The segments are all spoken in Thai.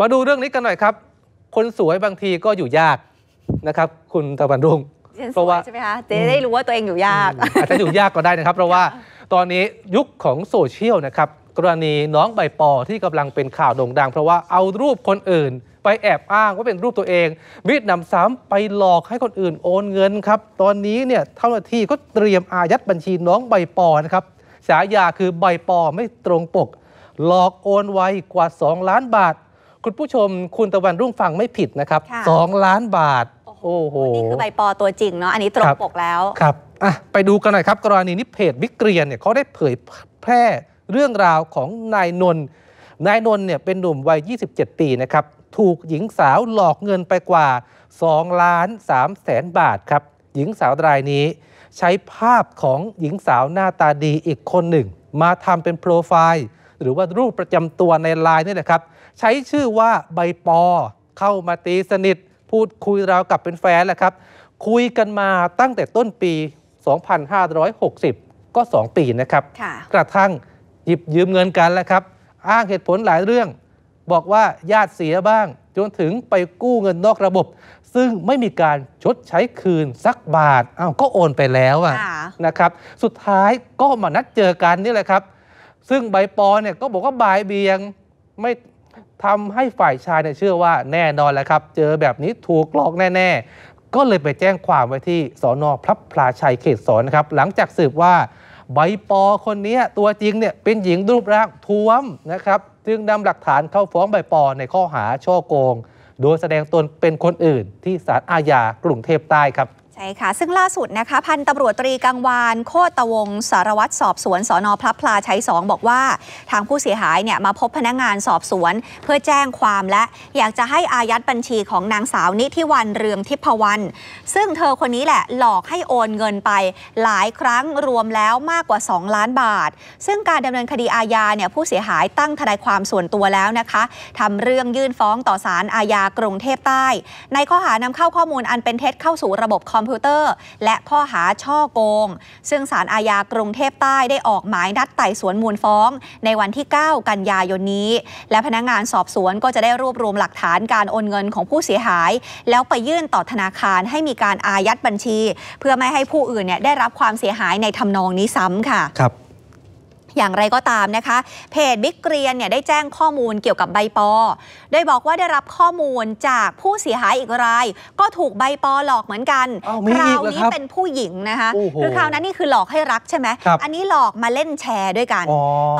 มาดูเรื่องนี้กันหน่อยครับ คนสวยบางทีก็อยู่ยาก นะครับ คุณตะวันรุ่งเพราะว่าใช่ไหมคะจะได้รู้ว่าตัวเองอยู่ยากอาจจะอยู่ยากก็ได้นะครับ เพราะว่าตอนนี้ยุคของโซเชียลนะครับ กรณีน้องใบปอที่กำลังเป็นข่าวโด่งดัง เพราะว่าเอารูปคนอื่น ไปแอบอ้างว่าเป็นรูปตัวเอง มิดนำซ้ำไปหลอกให้คนอื่นโอนเงินครับตอนนี้เนี่ยเท่าหน้าที่ก็เตรียมอายัดบัญชีน้องใบปอนะครับฉายาคือใบปอไม่ตรงปก หลอกโอนไวกว่า 2 ล้านบาทคุณผู้ชมคุณตะวันรุ่งฟังไม่ผิดนะครับสองล้านบาท โอ้โหนี่คือใบปอตัวจริงเนาะอันนี้ตรงปกแล้ว ครับอ่ะไปดูกันหน่อยครับ กรณีนี้เพจบิ๊กเกรียนเนี่ยเขาได้เผยแพร่เรื่องราวของนายนนท์นายนนท์เนี่ยเป็นหนุ่มวัย27ปีนะครับ ถูกหญิงสาวหลอกเงินไปกว่า2ล้าน3แสนบาทครับ หญิงสาวรายนี้ ใช้ภาพของหญิงสาวหน้าตาดีอีกคนหนึ่ง มาทำเป็นโปรไฟล์หรือว่ารูปประจำตัวในไลน์นี่แหละครับ ใช้ชื่อว่าใบปอเข้ามาตีสนิท พูดคุยราวกับเป็นแฟนแหละครับ คุยกันมาตั้งแต่ต้นปี 2560 ก็ 2 ปีนะครับกระทั่งหยิบยืมเงินกันแหละครับ อ้างเหตุผลหลายเรื่อง บอกว่าญาติเสียบ้าง จนถึงไปกู้เงินนอกระบบ ซึ่งไม่มีการชดใช้คืนสักบาทอ้าวก็โอนไปแล้วอะนะครับ สุดท้ายก็มานัดเจอกันนี่แหละครับซึ่งใบปอเนี่ยก็บอกว่าบายเบียงไม่ทำให้ฝ่ายชายเนี่ยเชื่อว่าแน่นอนแล้วครับเจอแบบนี้ถูกกลอกแน่ ๆ ก็เลยไปแจ้งความไว้ที่สอนอพรัพลาชัยเขตสอนนะครับหลังจากสืบว่าใบปอคนนี้ตัวจริงเนี่ยเป็นหญิงรูปร่างท้วมนะครับจึงนำหลักฐานเข้าฟ้องใบปอในข้อหาช่อโกง โดยแสดงตนเป็นคนอื่นที่ศาลอาญากรุงเทพใต้ครับใช่ค่ะ ซึ่งล่าสุดนะคะพันตำรวจตรีกังวานโคตะวงสารวัตรสอบสวนสอนอพระพลาชัยสองบอกว่า ทางผู้เสียหายเนี่ยมาพบพนักงงานสอบสวน เพื่อแจ้งความและอยากจะให้อายัดบัญชีของนางสาวนิธิวันเรืองทิพวรรณ ซึ่งเธอคนนี้แหละ หลอกให้โอนเงินไปหลายครั้งรวมแล้วมากกว่า 2 ล้านบาท ซึ่งการดำเนินคดีอาญาเนี่ยผู้เสียหายตั้งทนายความส่วนตัวแล้วนะคะ ทำเรื่องยื่นฟ้องต่อศาลอาญากรุงเทพใต้ ในข้อหานำเข้าข้อมูลอันเป็นเท็จเข้าสู่ระบบคอมอมพิวเตอร์และข้อหาช่อโกง ซึ่งศาลอาญากรุงเทพใต้ได้ออกหมายนัดไต่สวนมูลฟ้อง ในวันที่ 9 กันยายนนี้ และพนักงงานสอบสวนก็จะได้รวบรวมหลักฐานการโอนเงินของผู้เสียหาย แล้วไปยื่นต่อธนาคารให้มีการอายัดบัญชี เพื่อไม่ให้ผู้อื่นเนี่ยได้รับความเสียหายในทำนองนี้ซ้ำค่ะ ครับอย่างไรก็ตามนะคะเพจบิ๊กเรียนเนี่ย ได้แจ้งข้อมูลเกี่ยวกับใบปอโดยบอกว่าได้รับข้อมูลจากผู้เสียหายอีกรายก็ถูกใบปอหลอกเหมือนกันคราวนี้เป็นผู้หญิงนะคะคือคราวนั้นนี่คือหลอกให้รักใช่ไหมอันนี้หลอกมาเล่นแชร์ด้วยกัน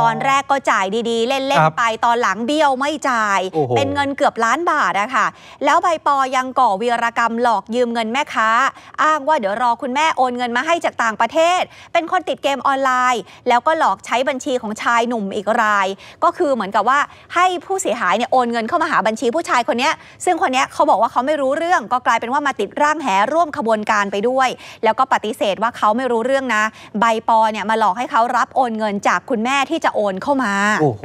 ตอนแรกก็จ่ายดีๆ เล่นๆไปตอนหลังเบี้ยวไม่จ่าย เป็นเงินเกือบล้านบาทอะค่ะแล้วใบปอยังก่อวีรกรรมหลอกยืมเงินแม่ค้าอ้างว่าเดี๋ยวรอคุณแม่โอนเงินมาให้จากต่างประเทศ เป็นคนติดเกมออนไลน์ แล้วก็หลอกใช้บัญชีของชายหนุ่มอีกราย ก็คือเหมือนกับว่าให้ผู้เสียหายเนี่ยโอนเงินเข้ามาหาบัญชีผู้ชายคนนี้ซึ่งคนนี้เขาบอกว่าเขาไม่รู้เรื่อง ก็กลายเป็นว่ามาติดร่างแหร่วมขบวนการไปด้วย แล้วก็ปฏิเสธว่าเขาไม่รู้เรื่องนะ ใบปอเนี่ยมาหลอกให้เขารับโอนเงินจากคุณแม่ที่จะโอนเข้ามาโอ้โห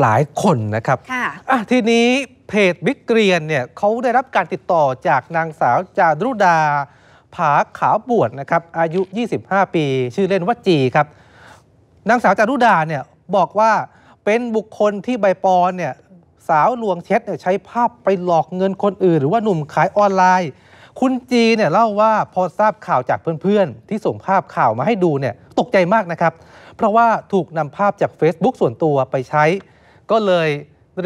หลายคนนะครับค่ะะทีนี้เพจบิ๊กเกรียนเนี่ยเขาได้รับการติดต่อจากนางสาวจารุดาผาขาวบวชนะครับอายุ 25 ปี ชื่อเล่นว่าจีครับนางสาวจารุดาเนี่ยบอกว่าเป็นบุคคลที่ใบปอนเนี่ยสาวลวงเท็จเนี่ยใช้ภาพไปหลอกเงินคนอื่นหรือว่าหนุ่มขายออนไลน์ คุณจีเนี่ยเล่าว่าพอทราบข่าวจากเพื่อนๆ ที่ส่งภาพข่าวมาให้ดูเนี่ยตกใจมากนะครับ เพราะว่าถูกนำภาพจาก Facebook ส่วนตัวไปใช้ ก็เลย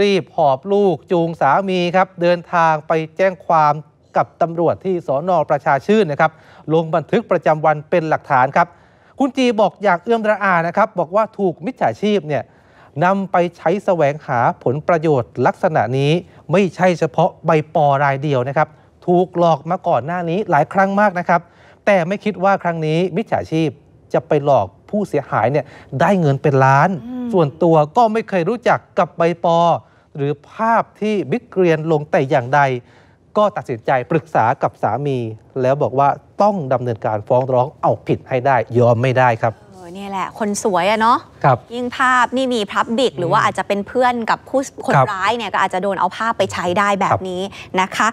รีบหอบลูก จูงสามีครับ เดินทางไปแจ้งความกับตำรวจที่สอนอประชาชื่นนะครับลงบันทึกประจำวันเป็นหลักฐานครับคุณจีบอกอยากเอื้อมระอานะครับบอกว่าถูกมิจฉาชีพเนี่ยนำไปใช้แสวงหาผลประโยชน์ลักษณะนี้ไม่ใช่เฉพาะใบปอรายเดียวนะครับ ถูกหลอกมาก่อนหน้านี้หลายครั้งมากนะครับ แต่ไม่คิดว่าครั้งนี้ มิจฉาชีพจะไปหลอกผู้เสียหายเนี่ยได้เงินเป็นล้าน ส่วนตัวก็ไม่เคยรู้จักกับใบปอ หรือภาพที่บิ๊กเกรียนลงแต่อย่างใดก็ตัดสินใจปรึกษากับสามี แล้วบอกว่าต้องดำเนินการฟ้องร้องเอาผิดให้ได้ยอมไม่ได้ครับเออเนี่ยแหละ คนสวยอะเนาะครับ ยิ่งภาพนี่มีพับบิก หรือว่าอาจจะเป็นเพื่อนกับผู้คนร้ายเนี่ยก็อาจจะโดนเอาภาพไปใช้ได้แบบนี้นะคะ